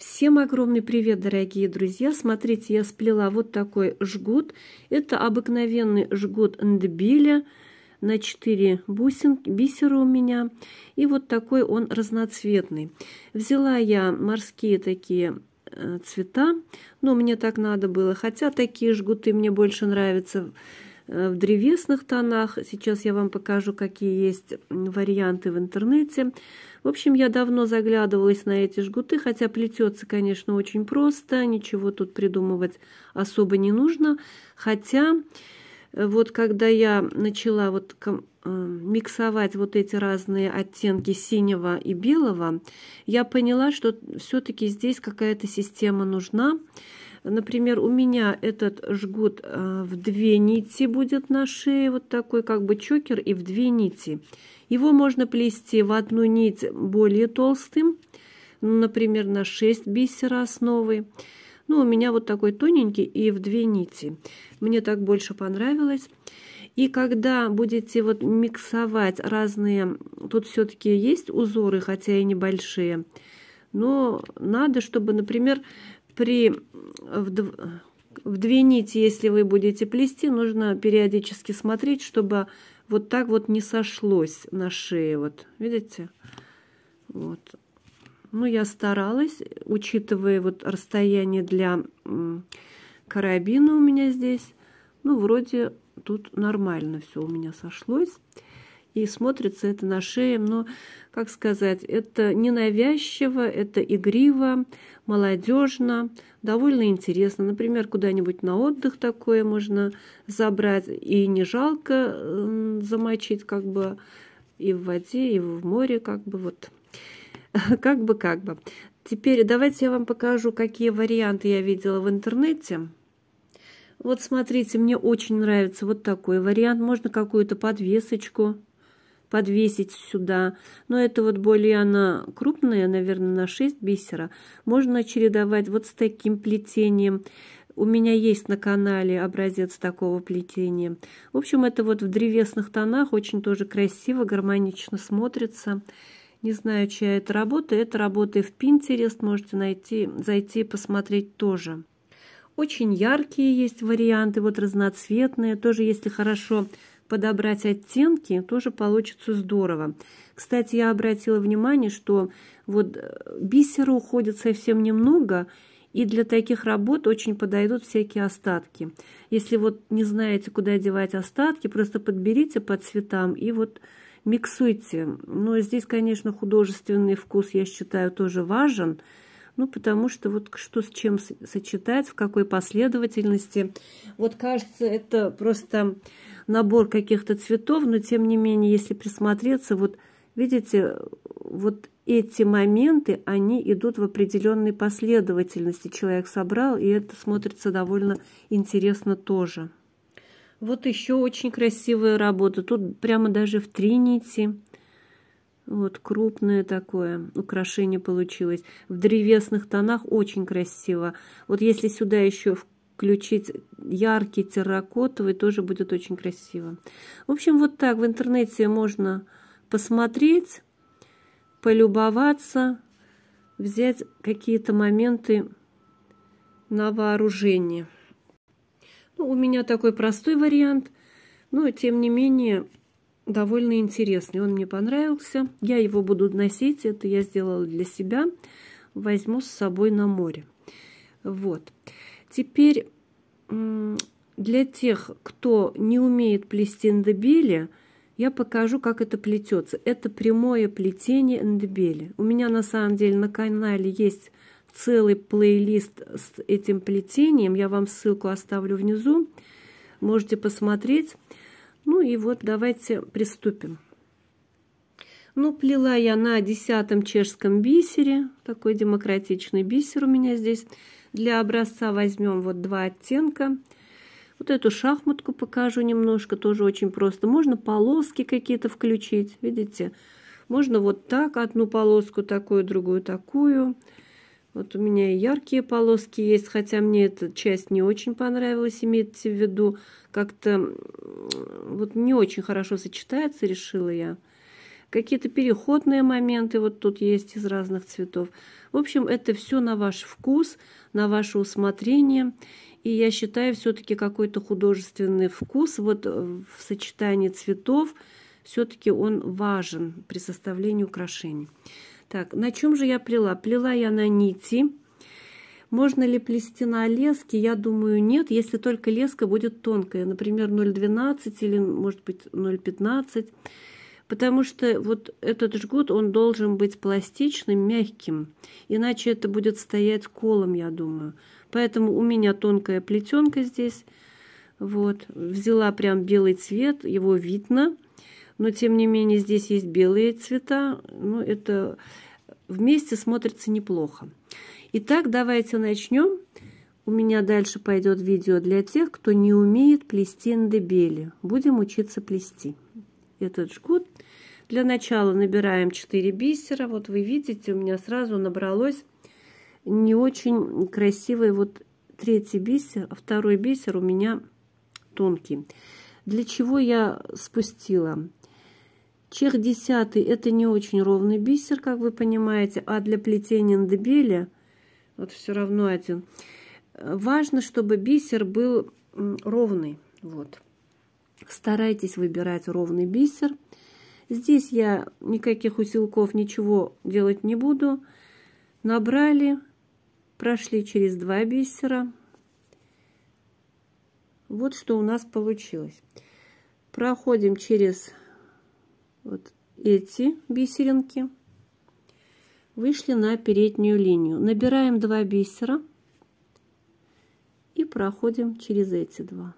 Всем огромный привет, дорогие друзья! Смотрите, я сплела вот такой жгут. Это обыкновенный жгут ндбиля на 4 бусин, бисера у меня. И вот такой он разноцветный. Взяла я морские такие э, цвета, но мне так надо было. Хотя такие жгуты мне больше нравятся Э, в древесных тонах. Сейчас я вам покажу, какие есть варианты в интернете. В общем, я давно заглядывалась на эти жгуты, хотя плетется, конечно, очень просто, ничего тут придумывать особо не нужно. Хотя, э, вот когда я начала вот э, миксовать вот эти разные оттенки синего и белого, я поняла, что все-таки здесь какая-то система нужна. Например, у меня этот жгут э, в две нити будет на шее, вот такой как бы чокер и в две нити. Его можно плести в одну нить более толстым, ну, например, на 6 бисера основы. Ну, у меня вот такой тоненький и в две нити. Мне так больше понравилось. И когда будете вот миксовать разные, тут все-таки есть узоры, хотя и небольшие, но надо, чтобы, например, при в две нити, если вы будете плести, нужно периодически смотреть, чтобы вот так вот не сошлось на шее. Вот, видите? Вот. Ну, я старалась, учитывая вот расстояние для карабина у меня здесь. Ну, вроде тут нормально все у меня сошлось. И смотрится это на шее, но как сказать, это ненавязчиво, это игриво, молодежно, довольно интересно. Например, куда-нибудь на отдых такое можно забрать, и не жалко замочить как бы и в воде, и в море, как бы вот. Как бы, как бы. Теперь давайте я вам покажу, какие варианты я видела в интернете. Вот смотрите, мне очень нравится вот такой вариант. Можно какую-то подвесочку подвесить сюда. Но это вот более она крупная, наверное, на 6 бисера. Можно чередовать вот с таким плетением. У меня есть на канале образец такого плетения. В общем, это вот в древесных тонах очень тоже красиво, гармонично смотрится. Не знаю, чья это работа. Это работа и в Pinterest. Можете найти, зайти и посмотреть тоже. Очень яркие есть варианты, вот разноцветные. Тоже, если хорошо подобрать оттенки, тоже получится здорово. Кстати, я обратила внимание, что вот э, бисера уходит совсем немного, и для таких работ очень подойдут всякие остатки. Если вот не знаете, куда одевать остатки, просто подберите по цветам и вот миксуйте. Но здесь, конечно, художественный вкус, я считаю, тоже важен. Ну, потому что вот что с чем сочетать, в какой последовательности. Вот кажется, это просто набор каких-то цветов, но тем не менее, если присмотреться, вот видите, вот эти моменты, они идут в определенной последовательности. Человек собрал, и это смотрится довольно интересно тоже. Вот еще очень красивая работа. Тут прямо даже в три нити. Вот крупное такое украшение получилось. В древесных тонах очень красиво. Вот если сюда еще включить яркий терракотовый, тоже будет очень красиво. В общем, вот так в интернете можно посмотреть, полюбоваться, взять какие-то моменты на вооружение. Ну, у меня такой простой вариант, но тем не менее довольно интересный. Он мне понравился. Я его буду носить, это я сделала для себя. Возьму с собой на море. Вот. Теперь для тех, кто не умеет плести ндебели, я покажу, как это плетется. Это прямое плетение ндебели. У меня на самом деле на канале есть целый плейлист с этим плетением. Я вам ссылку оставлю внизу. Можете посмотреть. Ну и вот давайте приступим. Ну, плела я на десятом чешском бисере. Такой демократичный бисер у меня здесь. Для образца возьмем вот два оттенка. Вот эту шахматку покажу немножко, тоже очень просто. Можно полоски какие-то включить, видите? Можно вот так, одну полоску такую, другую такую. Вот у меня и яркие полоски есть, хотя мне эта часть не очень понравилась, имейте в виду. Как-то вот не очень хорошо сочетается, решила я какие-то переходные моменты вот тут есть из разных цветов. В общем, это все на ваш вкус, на ваше усмотрение. И я считаю, все-таки какой-то художественный вкус вот э, в сочетании цветов все-таки он важен при составлении украшений. Так, на чем же я плела? Плела я на нити. Можно ли плести на леске? Я думаю, нет, если только леска будет тонкая, например, 0,12 или, может быть, 0,15 потому что вот этот жгут, он должен быть пластичным, мягким, иначе это будет стоять колом, я думаю. Поэтому у меня тонкая плетенка здесь, вот, взяла прям белый цвет, его видно, но тем не менее здесь есть белые цвета, ну это вместе смотрится неплохо. Итак, давайте начнем. У меня дальше пойдет видео для тех, кто не умеет плести на дебели. Будем учиться плести этот жгут. Для начала набираем 4 бисера. Вот вы видите, у меня сразу набралось не очень красивый вот третий бисер, а второй бисер у меня тонкий. Для чего я спустила? Чех 10 это не очень ровный бисер, как вы понимаете, а для плетения ндебеля вот все равно один. Важно, чтобы бисер был ровный. Вот. Старайтесь выбирать ровный бисер. Здесь я никаких усилков, ничего делать не буду. Набрали, прошли через два бисера. Вот что у нас получилось. Проходим через вот эти бисеринки. Вышли на переднюю линию. Набираем два бисера и проходим через эти два.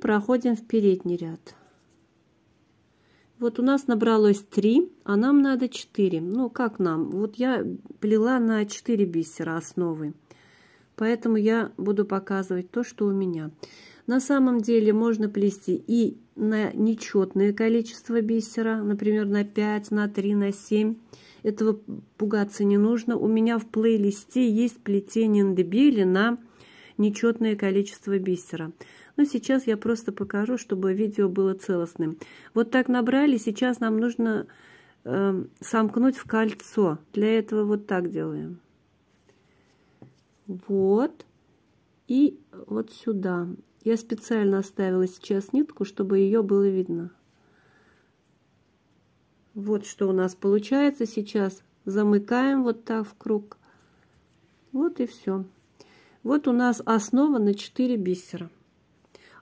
проходим в передний ряд. Вот у нас набралось 3, а нам надо 4. Ну, как нам? Вот я плела на 4 бисера основы. Поэтому я буду показывать то, что у меня. На самом деле можно плести и на нечетное количество бисера, например, на 5, на 3, на 7. Этого пугаться не нужно. У меня в плейлисте есть плетение дебели на нечетное количество бисера. Но сейчас я просто покажу, чтобы видео было целостным. Вот так набрали, сейчас нам нужно э, сомкнуть в кольцо. Для этого вот так делаем. Вот. И вот сюда. Я специально оставила сейчас нитку, чтобы ее было видно. Вот что у нас получается сейчас. Замыкаем вот так в круг. Вот и все. Вот у нас основа на 4 бисера.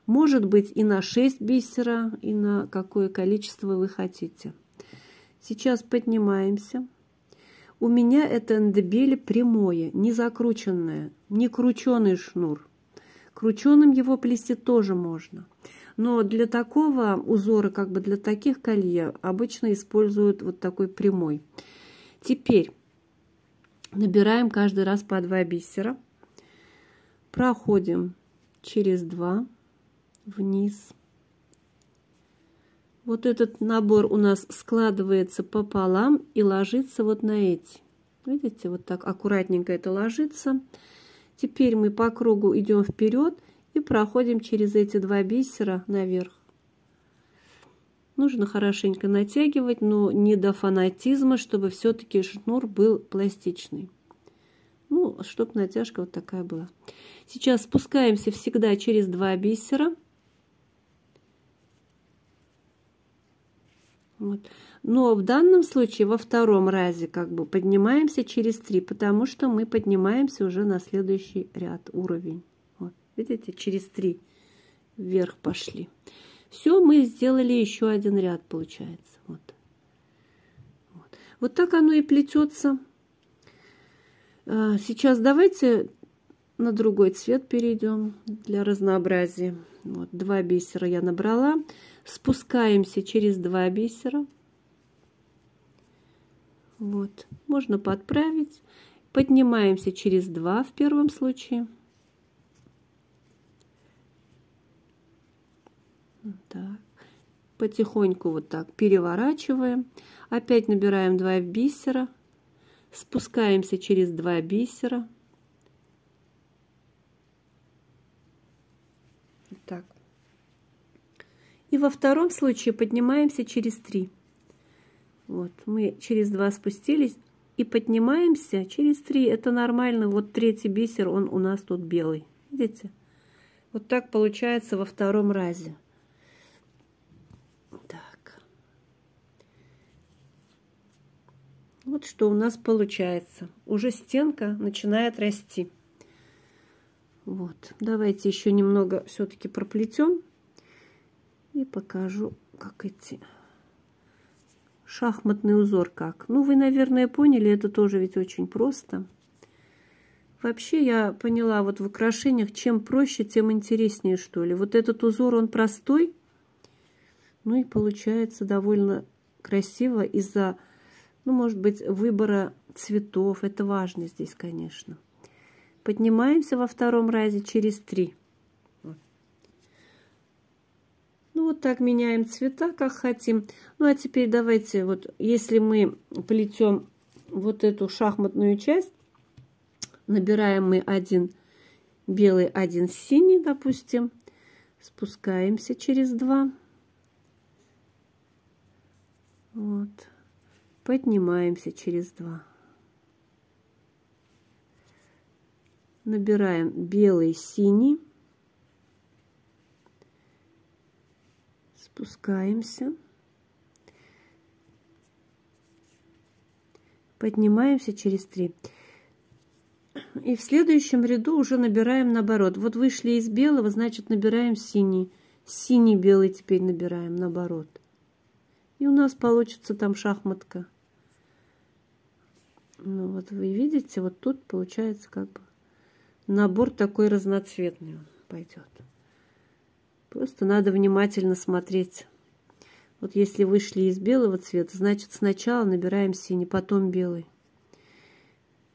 Может быть и на 6 бисера, и на какое количество вы хотите. Сейчас поднимаемся. У меня это эндебель прямое, не закрученное, не крученый шнур. Крученым его плести тоже можно. Но для такого узора, как бы для таких колье, обычно используют вот такой прямой. Теперь набираем каждый раз по 2 бисера проходим через два вниз. Вот этот набор у нас складывается пополам и ложится вот на эти. Видите, вот так аккуратненько это ложится. Теперь мы по кругу идем вперед и проходим через эти два бисера наверх. Нужно хорошенько натягивать, но не до фанатизма, чтобы все-таки шнур был пластичный но чтобы натяжка вот такая была. Сейчас спускаемся всегда через два бисера. Вот. Но в данном случае во втором разе как бы поднимаемся через три, потому что мы поднимаемся уже на следующий ряд уровень. Вот, видите, через три вверх пошли. Все, мы сделали еще один ряд, получается. Вот, вот. вот так оно и плетется. А, сейчас давайте на другой цвет перейдем для разнообразия. Вот, два бисера я набрала. Спускаемся через два бисера. Вот, можно подправить. Поднимаемся через два в первом случае. Так. Потихоньку вот так переворачиваем. Опять набираем два бисера спускаемся через два бисера. Так. И во втором случае поднимаемся через три. Вот, мы через два спустились и поднимаемся через три. Это нормально. Вот третий бисер, он у нас тут белый. Видите? Вот так получается во втором разе. Так. Вот что у нас получается. Уже стенка начинает расти. Вот. Давайте еще немного все-таки проплетем. И покажу, как эти Шахматный узор как. Ну, вы, наверное, поняли, это тоже ведь очень просто. Вообще, я поняла, вот в украшениях, чем проще, тем интереснее, что ли. Вот этот узор, он простой. Ну и получается довольно красиво из-за ну, может быть, выбора цветов. Это важно здесь, конечно. Поднимаемся во втором разе через три. Ну, вот так меняем цвета, как хотим. Ну, а теперь давайте, вот, если мы плетем вот эту шахматную часть, набираем мы один белый, один синий, допустим, спускаемся через два. Вот. Поднимаемся через два. Набираем белый, синий. Спускаемся. Поднимаемся через три. И в следующем ряду уже набираем наоборот. Вот вышли из белого, значит набираем синий. Синий-белый теперь набираем наоборот. И у нас получится там шахматка. Ну, вот вы видите, вот тут получается как бы набор такой разноцветный пойдет. Просто надо внимательно смотреть. Вот если вышли из белого цвета, значит сначала набираем синий, потом белый.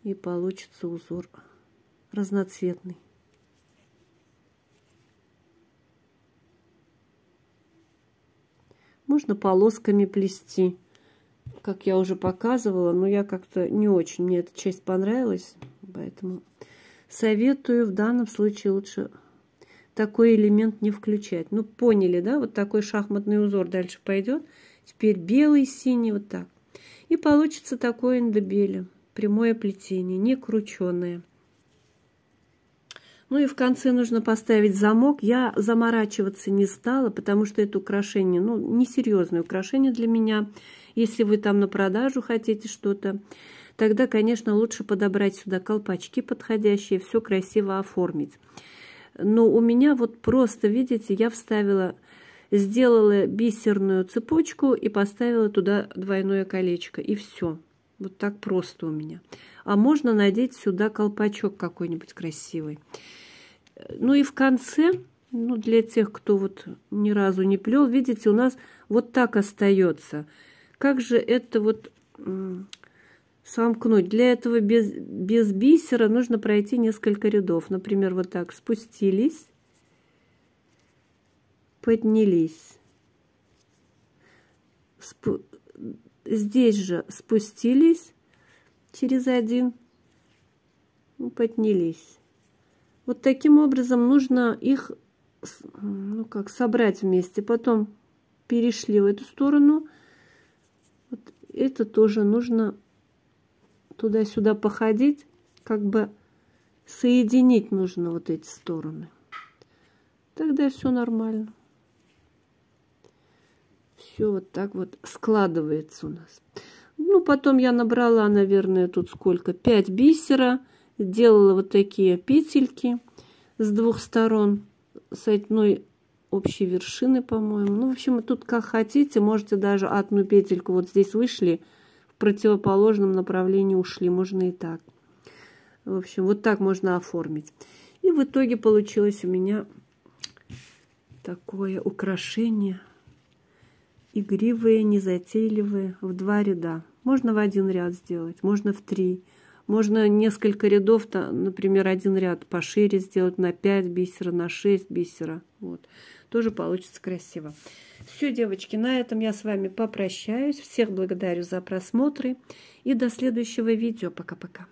И получится узор разноцветный. Можно полосками плести как я уже показывала, но я как-то не очень, мне эта часть понравилась, поэтому советую в данном случае лучше такой элемент не включать. Ну, поняли, да, вот такой шахматный узор дальше пойдет. Теперь белый, синий, вот так. И получится такое эндобеле, прямое плетение, не крученое. Ну и в конце нужно поставить замок. Я заморачиваться не стала, потому что это украшение, ну, несерьезное украшение для меня. Если вы там на продажу хотите что-то, тогда, конечно, лучше подобрать сюда колпачки подходящие, все красиво оформить. Но у меня вот просто, видите, я вставила, сделала бисерную цепочку и поставила туда двойное колечко, и все. Вот так просто у меня. А можно надеть сюда колпачок какой-нибудь красивый. Ну и в конце, ну для тех, кто вот ни разу не плел, видите, у нас вот так остается – как же это вот сомкнуть? Для этого без, без бисера нужно пройти несколько рядов. Например, вот так. Спустились, поднялись. Спу здесь же спустились через один, ну, поднялись. Вот таким образом нужно их ну, как, собрать вместе. Потом перешли в эту сторону – это тоже нужно туда-сюда походить, как бы соединить нужно вот эти стороны. Тогда все нормально. Все вот так вот складывается у нас. Ну, потом я набрала, наверное, тут сколько? пять бисера. Делала вот такие петельки с двух сторон. С одной общей вершины, по-моему. Ну, в общем, тут как хотите, можете даже одну петельку вот здесь вышли, в противоположном направлении ушли, можно и так. В общем, вот так можно оформить. И в итоге получилось у меня такое украшение. Игривое, незатейливое, в два ряда. Можно в один ряд сделать, можно в три. Можно несколько рядов, например, один ряд пошире сделать на 5 бисера, на 6 бисера. Вот тоже получится красиво. Все, девочки, на этом я с вами попрощаюсь. Всех благодарю за просмотры и до следующего видео. Пока-пока.